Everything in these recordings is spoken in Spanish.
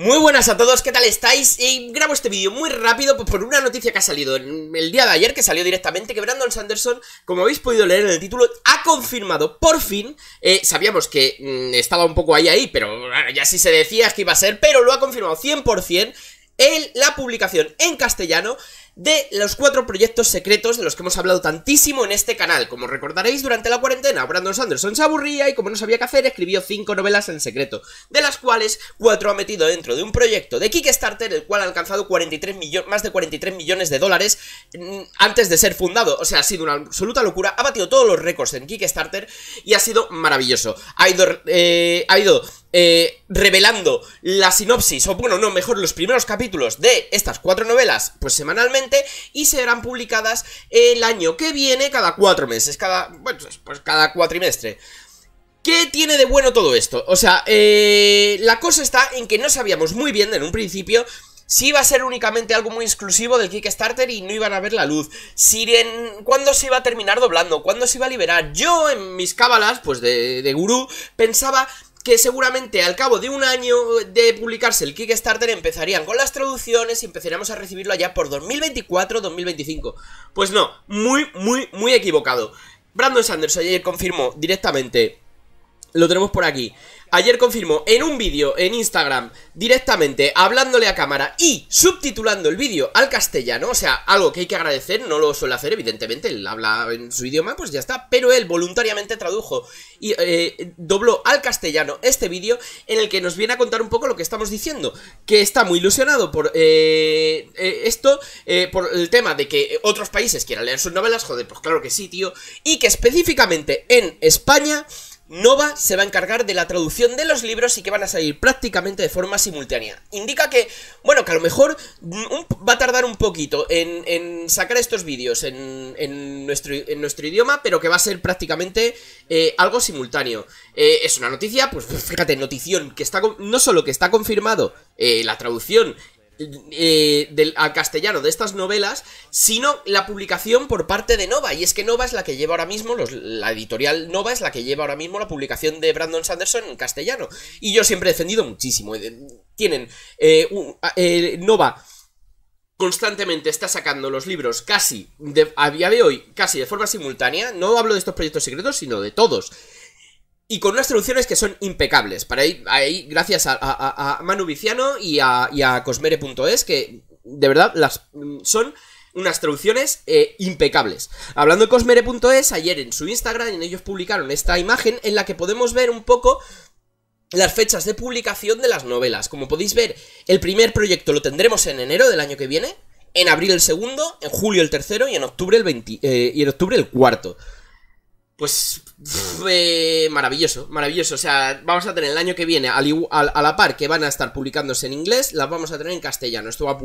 Muy buenas a todos, ¿qué tal estáis? Y grabo este vídeo muy rápido pues, por una noticia que ha salido el día de ayer, que salió directamente, que Brandon Sanderson, como habéis podido leer en el título, ha confirmado por fin, eh, sabíamos que mm, estaba un poco ahí ahí, pero ya sí se decía que iba a ser, pero lo ha confirmado 100% en la publicación en castellano de los cuatro proyectos secretos de los que hemos hablado tantísimo en este canal. Como recordaréis, durante la cuarentena Brandon Sanderson se aburría y como no sabía qué hacer, escribió cinco novelas en secreto, de las cuales cuatro ha metido dentro de un proyecto de Kickstarter, el cual ha alcanzado 43 más de 43 millones de dólares mm, antes de ser fundado. O sea, ha sido una absoluta locura, ha batido todos los récords en Kickstarter y ha sido maravilloso. Ha ido... Eh, ha ido eh, revelando la sinopsis, o bueno, no, mejor los primeros capítulos de estas cuatro novelas, pues semanalmente y serán publicadas el año que viene cada cuatro meses, cada, bueno, pues cada cuatrimestre. ¿Qué tiene de bueno todo esto? O sea, eh, la cosa está en que no sabíamos muy bien en un principio si iba a ser únicamente algo muy exclusivo del Kickstarter y no iban a ver la luz, si en, cuándo se iba a terminar doblando, cuándo se iba a liberar. Yo en mis cábalas, pues de, de gurú, pensaba que seguramente al cabo de un año de publicarse el Kickstarter empezarían con las traducciones y empezaremos a recibirlo allá por 2024-2025. Pues no, muy, muy, muy equivocado. Brandon Sanders ayer confirmó directamente lo tenemos por aquí Ayer confirmó en un vídeo en Instagram Directamente hablándole a cámara Y subtitulando el vídeo al castellano O sea, algo que hay que agradecer No lo suele hacer, evidentemente Él habla en su idioma, pues ya está Pero él voluntariamente tradujo Y eh, dobló al castellano este vídeo En el que nos viene a contar un poco lo que estamos diciendo Que está muy ilusionado por eh, eh, esto Por el tema de que otros países quieran leer sus novelas Joder, pues claro que sí, tío Y que específicamente en España... Nova se va a encargar de la traducción de los libros y que van a salir prácticamente de forma simultánea. Indica que, bueno, que a lo mejor mm, va a tardar un poquito en, sacar estos vídeos en, nuestro, idioma, pero que va a ser prácticamente eh, algo simultáneo. Eh, es una noticia, pues fíjate, notición, que está, no solo que está confirmado eh, la traducción eh, del, al castellano de estas novelas, sino la publicación por parte de Nova. Y es que Nova es la que lleva ahora mismo, los, la editorial Nova es la que lleva ahora mismo la publicación de Brandon Sanderson en castellano. Y yo siempre he defendido muchísimo. Eh, tienen eh, Nova constantemente está sacando los libros casi de, a día de hoy, casi de forma simultánea. No hablo de estos proyectos secretos, sino de todos. Y con unas traducciones que son impecables. Para ahí, gracias a, a, Manu Viciano y a, y a Cosmere.es, que de verdad las mm, son unas traducciones eh, impecables. Hablando de Cosmere.es, ayer en su Instagram ellos publicaron esta imagen en la que podemos ver un poco las fechas de publicación de las novelas. Como podéis ver, el primer proyecto lo tendremos en enero del año que viene, en abril el segundo, en julio el tercero y en octubre el eh, y en octubre el cuarto. Pues eh, maravilloso, maravilloso. O sea, vamos a tener el año que viene, a la par que van a estar publicándose en inglés, las vamos a tener en castellano. Esto va,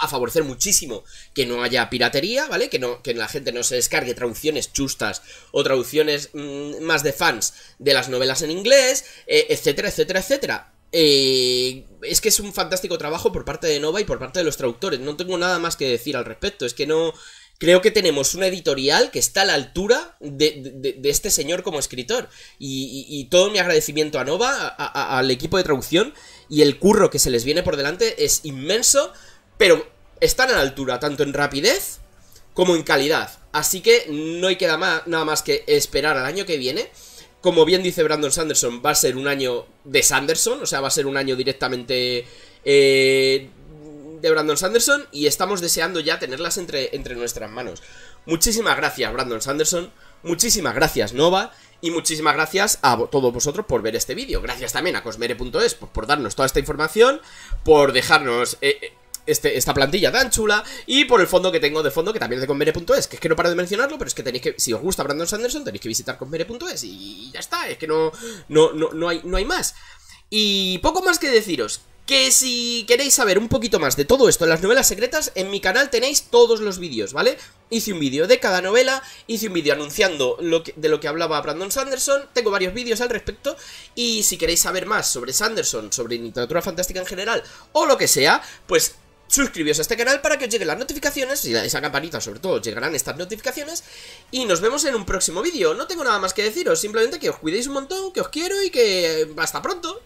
a, favorecer muchísimo que no haya piratería, ¿vale? Que, no, que la gente no se descargue traducciones chustas o traducciones mm, más de fans de las novelas en inglés, eh, etcétera, etcétera, etcétera. Eh, es que es un fantástico trabajo por parte de Nova y por parte de los traductores. No tengo nada más que decir al respecto. Es que no creo que tenemos una editorial que está a la altura de, este señor como escritor. Y, todo mi agradecimiento a Nova, al equipo de traducción, y el curro que se les viene por delante es inmenso, pero están a la altura, tanto en rapidez como en calidad. Así que no hay queda más, nada más que esperar al año que viene. Como bien dice Brandon Sanderson, va a ser un año de Sanderson, o sea, va a ser un año directamente eh, de Brandon Sanderson y estamos deseando ya tenerlas entre, entre nuestras manos. Muchísimas gracias, Brandon Sanderson. Muchísimas gracias, Nova. Y muchísimas gracias a todos vosotros por ver este vídeo. Gracias también a cosmere.es por, darnos toda esta información, por dejarnos eh, eh, este, esta plantilla tan chula y por el fondo que tengo de fondo que también es de cosmere.es, que es que no paro de mencionarlo, pero es que tenéis que, si os gusta Brandon Sanderson, tenéis que visitar cosmere.es y ya está, es que no, no, no, no, hay, no hay más. Y poco más que deciros, que si queréis saber un poquito más de todo esto las novelas secretas, en mi canal tenéis todos los vídeos, ¿vale? Hice un vídeo de cada novela, hice un vídeo anunciando lo de lo que hablaba Brandon Sanderson, tengo varios vídeos al respecto, y si queréis saber más sobre Sanderson, sobre literatura fantástica en general, o lo que sea, pues suscribíos a este canal para que os lleguen las notificaciones, y esa campanita sobre todo llegarán estas notificaciones, y nos vemos en un próximo vídeo. No tengo nada más que deciros, simplemente que os cuidéis un montón, que os quiero y que hasta pronto.